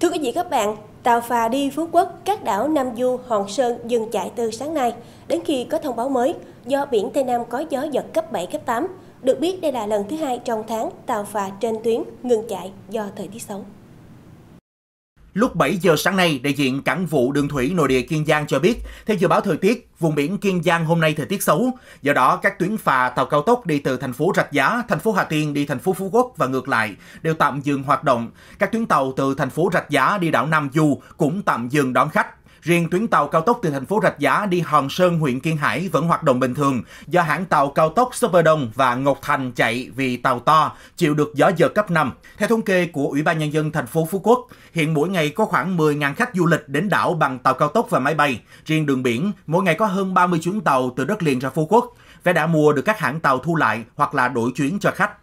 Thưa quý vị các bạn, tàu phà đi Phú Quốc, các đảo Nam Du, Hòn Sơn dừng chạy từ sáng nay đến khi có thông báo mới do biển Tây Nam có gió giật cấp 7, cấp 8. Được biết đây là lần thứ hai trong tháng tàu phà trên tuyến ngừng chạy do thời tiết xấu. Lúc 7 giờ sáng nay, đại diện cảng vụ đường thủy nội địa Kiên Giang cho biết, theo dự báo thời tiết, vùng biển Kiên Giang hôm nay thời tiết xấu. Do đó, các tuyến phà tàu cao tốc đi từ thành phố Rạch Giá, thành phố Hà Tiên đi thành phố Phú Quốc và ngược lại đều tạm dừng hoạt động. Các tuyến tàu từ thành phố Rạch Giá đi đảo Nam Du cũng tạm dừng đón khách. Riêng tuyến tàu cao tốc từ thành phố Rạch Giá đi Hòn Sơn, huyện Kiên Hải vẫn hoạt động bình thường do hãng tàu cao tốc Super và Ngọc Thành chạy vì tàu to, chịu được gió giật cấp 5. Theo thống kê của Ủy ban Nhân dân thành phố Phú Quốc, hiện mỗi ngày có khoảng 10.000 khách du lịch đến đảo bằng tàu cao tốc và máy bay. Riêng đường biển, mỗi ngày có hơn 30 chuyến tàu từ đất liền ra Phú Quốc. Vé đã mua được các hãng tàu thu lại hoặc là đổi chuyến cho khách.